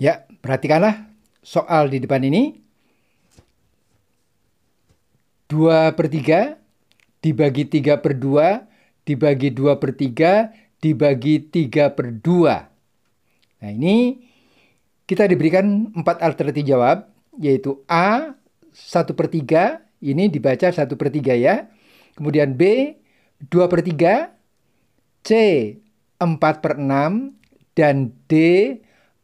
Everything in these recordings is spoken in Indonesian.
Ya, perhatikanlah soal di depan ini. 2 per 3 dibagi 3 per 2 dibagi 2 per 3 dibagi 3 per 2. Nah ini kita diberikan 4 alternatif jawab yaitu A 1 per 3 ini dibaca 1 per 3 ya. Kemudian B 2 per 3, C 4 per 6, dan D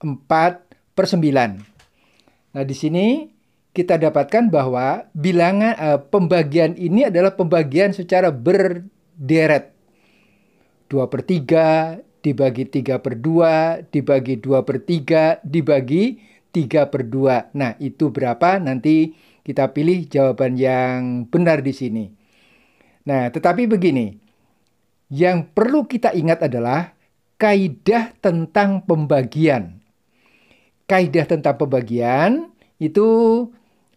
4 per 9. Nah, di sini kita dapatkan bahwa bilangan uh, pembagian ini adalah pembagian secara berderet. 2 per 3, dibagi 3 per 2, dibagi 2 per 3, dibagi 3 per 2. Nah, itu berapa? Nanti kita pilih jawaban yang benar di sini. Nah, tetapi begini, yang perlu kita ingat adalah kaidah tentang pembagian kaidah tentang pembagian itu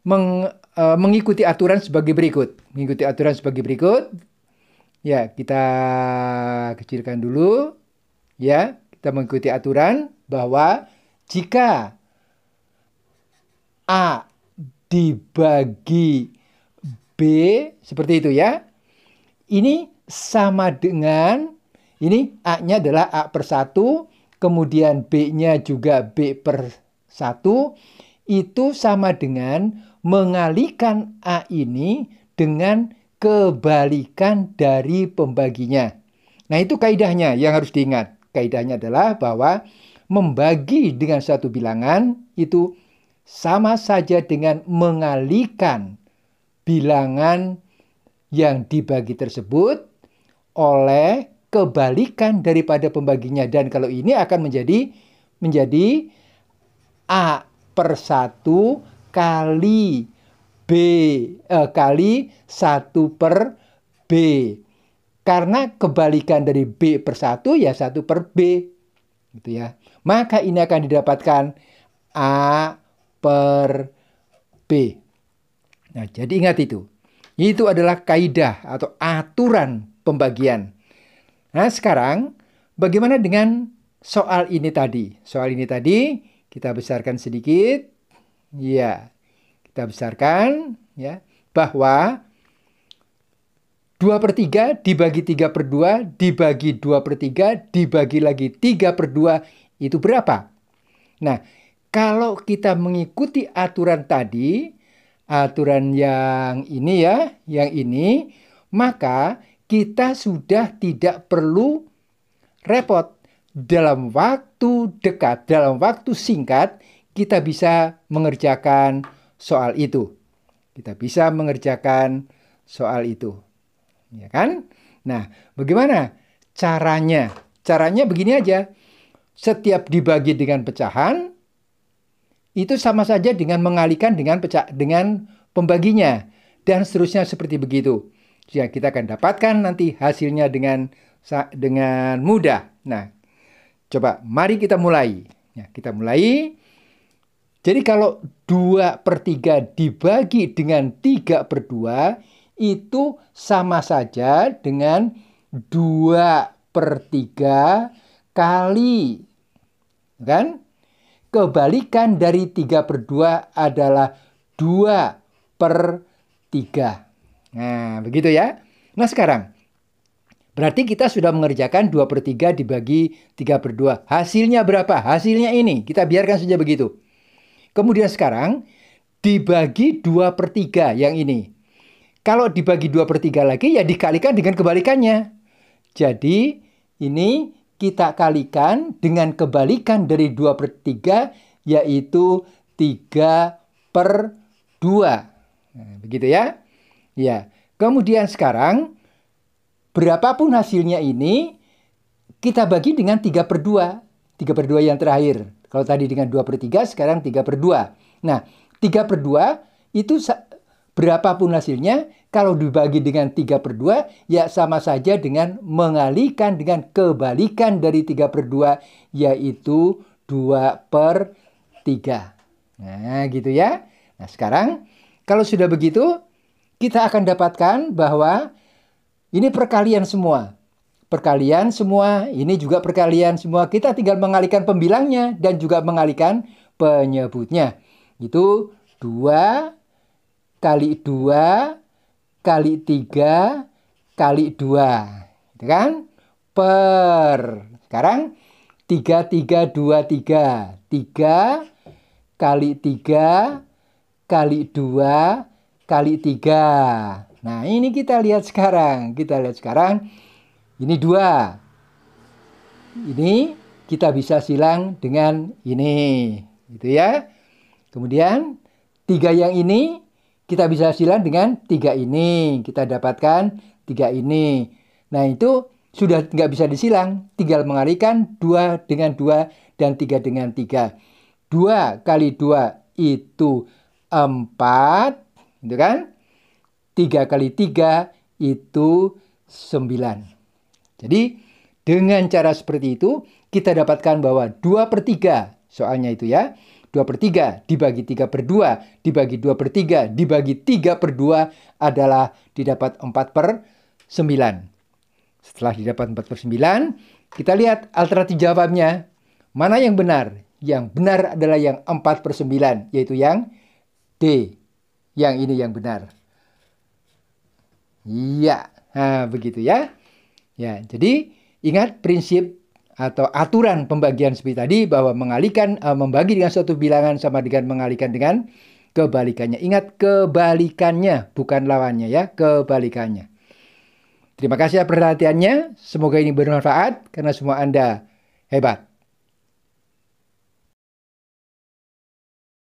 meng, uh, mengikuti aturan sebagai berikut. Mengikuti aturan sebagai berikut. Ya, kita kecilkan dulu. Ya, kita mengikuti aturan bahwa jika A dibagi B seperti itu ya. Ini sama dengan ini A-nya adalah A per 1, kemudian B-nya juga B per 1, itu sama dengan mengalikan A ini dengan kebalikan dari pembaginya. Nah itu kaidahnya yang harus diingat. Kaidahnya adalah bahwa membagi dengan satu bilangan itu sama saja dengan mengalikan bilangan yang dibagi tersebut oleh kebalikan daripada pembaginya dan kalau ini akan menjadi menjadi A per 1 kali B eh, kali satu per B karena kebalikan dari B per 1 ya satu per B gitu ya maka ini akan didapatkan A per B nah jadi ingat itu itu adalah kaidah atau aturan pembagian Nah, sekarang bagaimana dengan soal ini tadi? Soal ini tadi kita besarkan sedikit. Ya, kita besarkan ya bahwa 2 per 3 dibagi 3 per 2 dibagi 2 per 3 dibagi lagi 3 per 2 itu berapa? Nah, kalau kita mengikuti aturan tadi, aturan yang ini ya, yang ini, maka kita sudah tidak perlu repot. Dalam waktu dekat, dalam waktu singkat, kita bisa mengerjakan soal itu. Kita bisa mengerjakan soal itu. Ya kan? Nah, bagaimana caranya? Caranya begini aja. Setiap dibagi dengan pecahan itu sama saja dengan mengalihkan dengan pecah dengan pembaginya dan seterusnya seperti begitu yang kita akan dapatkan nanti hasilnya dengan dengan mudah. Nah, coba mari kita mulai. Ya, kita mulai. Jadi kalau 2 per 3 dibagi dengan 3 per 2, itu sama saja dengan 2 per 3 kali. Kan? Kebalikan dari 3 per 2 adalah 2 per 3. Nah, begitu ya. Nah, sekarang berarti kita sudah mengerjakan 2 per 3 dibagi 3 per 2. Hasilnya berapa? Hasilnya ini. Kita biarkan saja begitu. Kemudian sekarang dibagi 2 per 3 yang ini. Kalau dibagi 2 per 3 lagi ya dikalikan dengan kebalikannya. Jadi ini kita kalikan dengan kebalikan dari 2 per 3 yaitu 3 per 2. Nah, begitu ya. Ya, kemudian sekarang berapapun hasilnya ini kita bagi dengan 3 per 2. 3 per 2 yang terakhir. Kalau tadi dengan 2 per 3, sekarang 3 per 2. Nah, 3 per 2 itu berapapun hasilnya, kalau dibagi dengan 3 per 2, ya sama saja dengan mengalihkan dengan kebalikan dari 3 per 2, yaitu 2 per 3. Nah, gitu ya. Nah, sekarang kalau sudah begitu, kita akan dapatkan bahwa ini perkalian semua. Perkalian semua, ini juga perkalian semua. Kita tinggal mengalihkan pembilangnya dan juga mengalihkan penyebutnya. Itu 2 kali 2 kali 3 kali 2. Gitu kan? Per. Sekarang 3, 3, 2, 3. 3 kali 3 kali 2 kali 3. Nah, ini kita lihat sekarang. Kita lihat sekarang. Ini dua. Ini kita bisa silang dengan ini. Gitu ya. Kemudian, tiga yang ini kita bisa silang dengan tiga ini. Kita dapatkan tiga ini. Nah, itu sudah nggak bisa disilang. Tinggal mengalikan dua dengan dua dan tiga dengan tiga. Dua kali dua itu empat Gitu kan? Tiga kali tiga itu sembilan. Jadi dengan cara seperti itu kita dapatkan bahwa dua per tiga soalnya itu ya. 2 per 3 dibagi 3 per 2 dibagi 2 per 3 dibagi 3 per 2 adalah didapat 4 per 9. Setelah didapat 4 per 9, kita lihat alternatif jawabannya. Mana yang benar? Yang benar adalah yang 4 per 9, yaitu yang D. Yang ini yang benar. Iya, nah, begitu ya. Ya, jadi ingat prinsip atau aturan pembagian seperti tadi bahwa mengalihkan uh, membagi dengan suatu bilangan sama dengan mengalihkan dengan kebalikannya. Ingat kebalikannya bukan lawannya ya, kebalikannya. Terima kasih perhatiannya. Semoga ini bermanfaat karena semua Anda hebat.